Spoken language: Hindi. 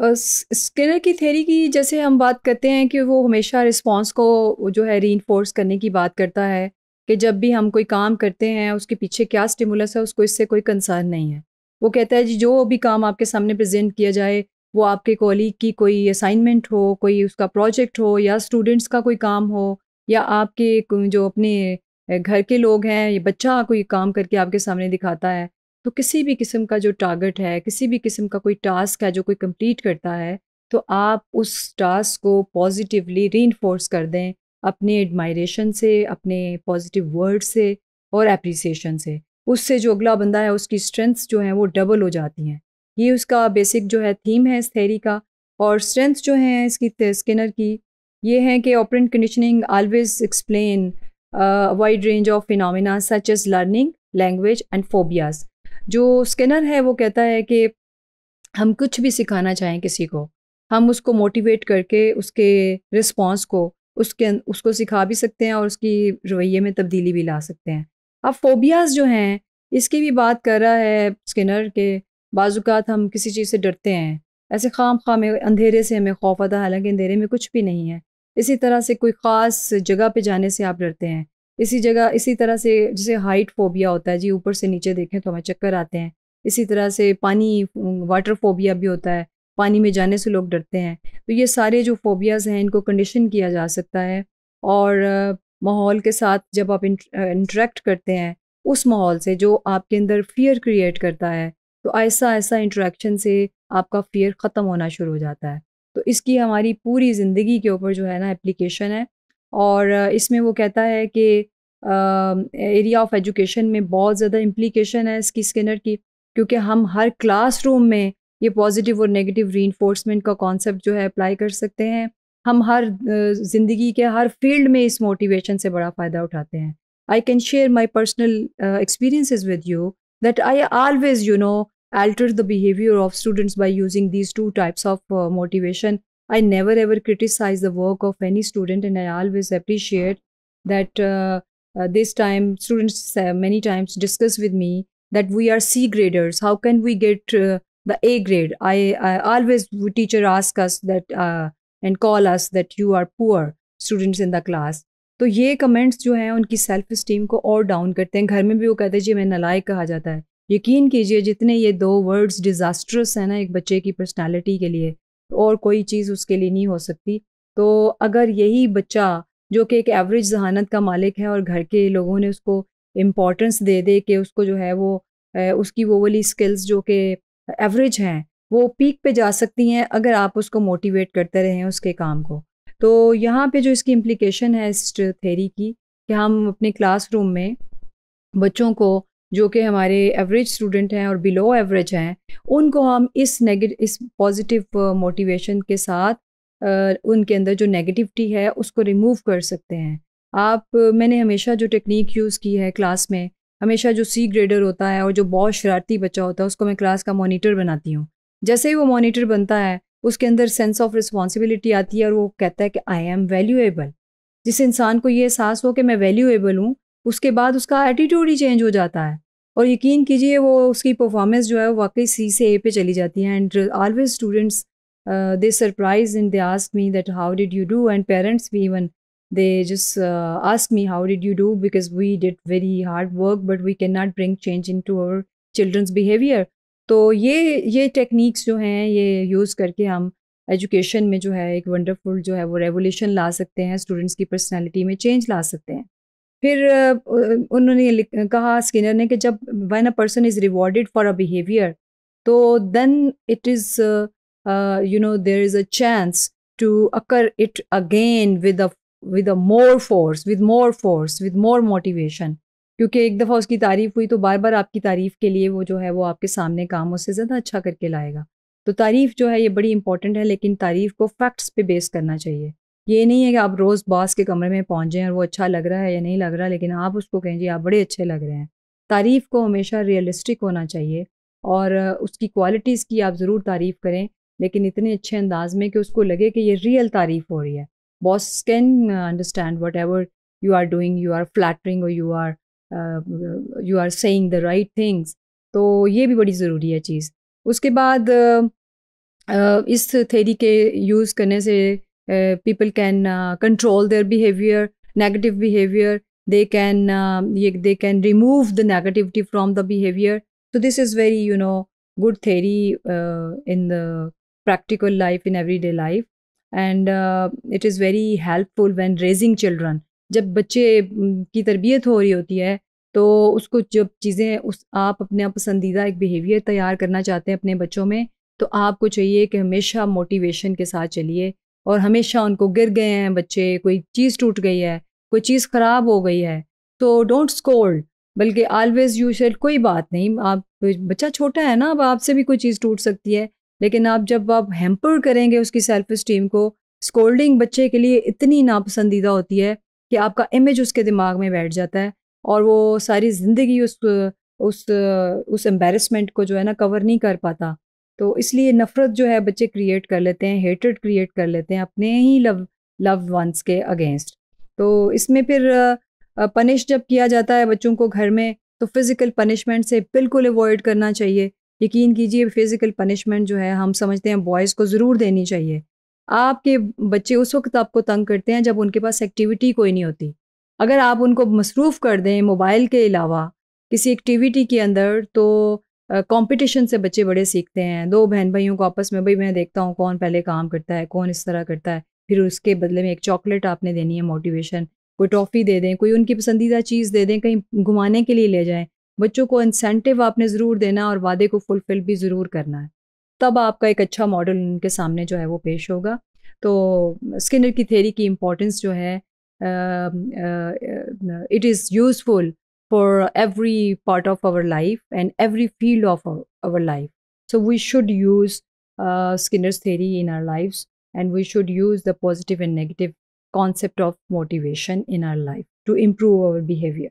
स्किनर की थेरी की जैसे हम बात करते हैं कि वो हमेशा रिस्पॉन्स को जो है री करने की बात करता है कि जब भी हम कोई काम करते हैं उसके पीछे क्या स्टिमुलस है उसको इससे कोई कंसर्न नहीं है वो कहता है जी जो भी काम आपके सामने प्रेजेंट किया जाए वो आपके कॉलीग की कोई असाइनमेंट हो कोई उसका प्रोजेक्ट हो या स्टूडेंट्स का कोई काम हो या आपके जो अपने घर के लोग हैं ये बच्चा कोई काम करके आपके सामने दिखाता है तो किसी भी किस्म का जो टारगेट है किसी भी किस्म का कोई टास्क है जो कोई कंप्लीट करता है तो आप उस टास्क को पॉजिटिवली री कर दें अपने एडमायरेशन से अपने पॉजिटिव वर्ड से और एप्रिसिएशन से उससे जो अगला बंदा है उसकी स्ट्रेंथ्स जो हैं वो डबल हो जाती हैं ये उसका बेसिक जो है थीम है इस थेरी का और स्ट्रेंथ्स जो हैं इसकी स्किनर की ये हैं कि operant conditioning always explain wide range of phenomena such as learning language and phobias जो स्किनर है वो कहता है कि हम कुछ भी सिखाना चाहें किसी को हम उसको मोटिवेट करके उसके रिस्पॉन्स को उसके उसको सिखा भी सकते हैं और उसकी रवैये में तब्दीली भी ला सकते हैं अब फोबियाज जो हैं इसकी भी बात कर रहा है स्किनर के बाजुकात हम किसी चीज़ से डरते हैं ऐसे खाम खाम अंधेरे से हमें खौफ आता हालांकि अंधेरे में कुछ भी नहीं है इसी तरह से कोई ख़ास जगह पे जाने से आप डरते हैं इसी जगह इसी तरह से जैसे हाइट फोबिया होता है जी ऊपर से नीचे देखें तो हमें चक्कर आते हैं इसी तरह से पानी वाटर फोबिया भी होता है पानी में जाने से लोग डरते हैं तो ये सारे जो फोबियाज़ हैं इनको कंडीशन किया जा सकता है और माहौल के साथ जब आप इंटरेक्ट करते हैं उस माहौल से जो आपके अंदर फियर क्रिएट करता है तो ऐसा ऐसा इंटरेक्शन से आपका फियर ख़त्म होना शुरू हो जाता है तो इसकी हमारी पूरी ज़िंदगी के ऊपर जो है ना एप्लीकेशन है और इसमें वो कहता है कि एरिया ऑफ एजुकेशन में बहुत ज़्यादा इम्प्लीकेशन है इसकी स्किनर की क्योंकि हम हर क्लासरूम में ये पॉजिटिव और नेगेटिव री का कॉन्सेप्ट जो है अप्लाई कर सकते हैं हम हर ज़िंदगी के हर फील्ड में इस मोटिवेशन से बड़ा फ़ायदा उठाते हैं I can share my personal experiences with you that I always you know alter the behaviour of students by using these two types of motivation I never ever criticize the work of any student, and I always appreciate that uh, uh, this time students uh, many times discuss with me that we are C graders. How can we get uh, the A grade? I, I always teacher ask us that uh, and call us that you are poor students in the class. तो ये कमेंट्स जो हैं उनकी सेल्फ इस्टीम को और डाउन करते हैं घर में भी वो कहते हैं जी मैं नलायक कहा जाता है यकीन कीजिए जितने ये दो वर्ड्स डिज़ास्ट्रस हैं ना एक बच्चे की पर्सनालिटी के लिए और कोई चीज़ उसके लिए नहीं हो सकती तो अगर यही बच्चा जो कि एक एवरेज जहानत का मालिक है और घर के लोगों ने उसको इम्पोर्टेंस दे दे के उसको जो है वो उसकी वो वाली स्किल्स जो कि एवरेज हैं वो पीक पे जा सकती हैं अगर आप उसको मोटिवेट करते रहें उसके काम को तो यहाँ पे जो इसकी इम्प्लीकेशन है इस थेरी की कि हम अपने क्लासरूम में बच्चों को जो कि हमारे एवरेज स्टूडेंट हैं और बिलो एवरेज हैं उनको हम इस नेगेटिव इस पॉजिटिव मोटिवेशन uh, के साथ uh, उनके अंदर जो नेगेटिविटी है उसको रिमूव कर सकते हैं आप मैंने हमेशा जो टेक्निक यूज़ की है क्लास में हमेशा जो सी ग्रेडर होता है और जो बहुत शरारती बच्चा होता है उसको मैं क्लास का मोनीटर बनाती हूँ जैसे ही वो मोनीटर बनता है उसके अंदर सेंस ऑफ रिस्पॉन्सिबिलिटी आती है और वो कहता है कि आई एम वैल्यूएबल जिस इंसान को ये एहसास हो कि मैं वैल्यूएबल हूँ उसके बाद उसका एटीट्यूड ही चेंज हो जाता है और यकीन कीजिए वो उसकी परफॉर्मेंस जो है वो वाकई सी से ए पे चली जाती है and always students they surprise in they ask me that how did you do and parents भी even they they ask me how did you do because we did very hard work but we can not bring change into our children's behaviour तो ये ये टेक्निक्स जो हैं ये यूज़ करके हम एजुकेशन में जो है एक वंडरफुल जो है वो रेवोल्यूशन ला सकते हैं स्टूडेंट्स की पर्सनैलिटी में चेंज ला सकते हैं फिर उन्होंने कहा स्किनर ने कि जब वन तो a person is rewarded for a behaviour तो then it is you know there is a chance to occur it again with a with a more force with more force with more motivation क्योंकि एक दफ़ा उसकी तारीफ़ हुई तो बार बार आपकी तारीफ़ के लिए वो जो है वो आपके सामने काम उससे ज़्यादा अच्छा करके लाएगा तो तारीफ़ जो है ये बड़ी इंपॉर्टेंट है लेकिन तारीफ़ को फैक्ट्स पे बेस करना चाहिए ये नहीं है कि आप रोज़ बॉस के कमरे में पहुँचें और वो अच्छा लग रहा है या नहीं लग रहा लेकिन आप उसको कहें जी आप बड़े अच्छे लग रहे हैं तारीफ़ को हमेशा रियलिस्टिक होना चाहिए और उसकी क्वालिटीज़ की आप ज़रूर तारीफ़ करें लेकिन इतने अच्छे अंदाज में कि उसको लगे कि ये रियल तारीफ़ हो रही है boss can understand whatever you are doing you are flattering और you are you are saying the right things तो ये भी बड़ी ज़रूरी है चीज़ उसके बाद uh, uh, इस थेरी के यूज़ करने से people can control their behaviour negative behaviour they can they can remove the negativity from the behaviour तो this is very you know good theory in the practical life in every day life and it is very helpful when raising children जब बच्चे की तरबियत हो रही होती है तो उसको जब चीज़ें उस आप अपना पसंदीदा एक बिहेवियर तैयार करना चाहते हैं अपने बच्चों में तो आपको चाहिए कि हमेशा मोटिवेशन के साथ चलिए और हमेशा उनको गिर गए हैं बच्चे कोई चीज़ टूट गई है कोई चीज़ ख़राब हो गई है तो डोंट स्कोल्ड बल्कि ऑलवेज़ यू शेड कोई बात नहीं आप बच्चा छोटा है ना अब आपसे भी कोई चीज़ टूट सकती है लेकिन आप जब आप हेम्पर करेंगे उसकी सेल्फ इस्टीम को स्कोल्डिंग बच्चे के लिए इतनी नापसंदीदा होती है कि आपका इमेज उसके दिमाग में बैठ जाता है और वो सारी ज़िंदगी उस उस उस एम्बेरसमेंट को जो है ना कवर नहीं कर पाता तो इसलिए नफ़रत जो है बच्चे क्रिएट कर लेते हैं हेटेड क्रिएट कर लेते हैं अपने ही लव लव वंस के अगेंस्ट तो इसमें फिर पनिश जब किया जाता है बच्चों को घर में तो फ़िज़िकल पनिशमेंट से बिल्कुल अवॉइड करना चाहिए यकीन कीजिए फ़िज़िकल पनिशमेंट जो है हम समझते हैं बॉयज़ को ज़रूर देनी चाहिए आपके बच्चे उस वक्त आपको तंग करते हैं जब उनके पास एक्टिविटी कोई नहीं होती अगर आप उनको मसरूफ़ कर दें मोबाइल के अलावा किसी एक्टिविटी के अंदर तो कंपटीशन से बच्चे बड़े सीखते हैं दो बहन भाइयों को आपस में भाई मैं देखता हूँ कौन पहले काम करता है कौन इस तरह करता है फिर उसके बदले में एक चॉकलेट आपने देनी है मोटिवेशन कोई टॉफ़ी दे दें कोई उनकी पसंदीदा चीज़ दे दें कहीं घुमाने के लिए ले जाएं बच्चों को इंसेंटिव आपने ज़रूर देना और वादे को फुलफ़िल भी ज़रूर करना है तब आपका एक अच्छा मॉडल उनके सामने जो है वो पेश होगा तो स्किनर की थेरी की इम्पोर्टेंस जो है it is useful for every part of our life and every field of our, our life. So we should use uh, Skinner's theory in our lives and we should use the positive and negative concept of motivation in our life to improve our behavior.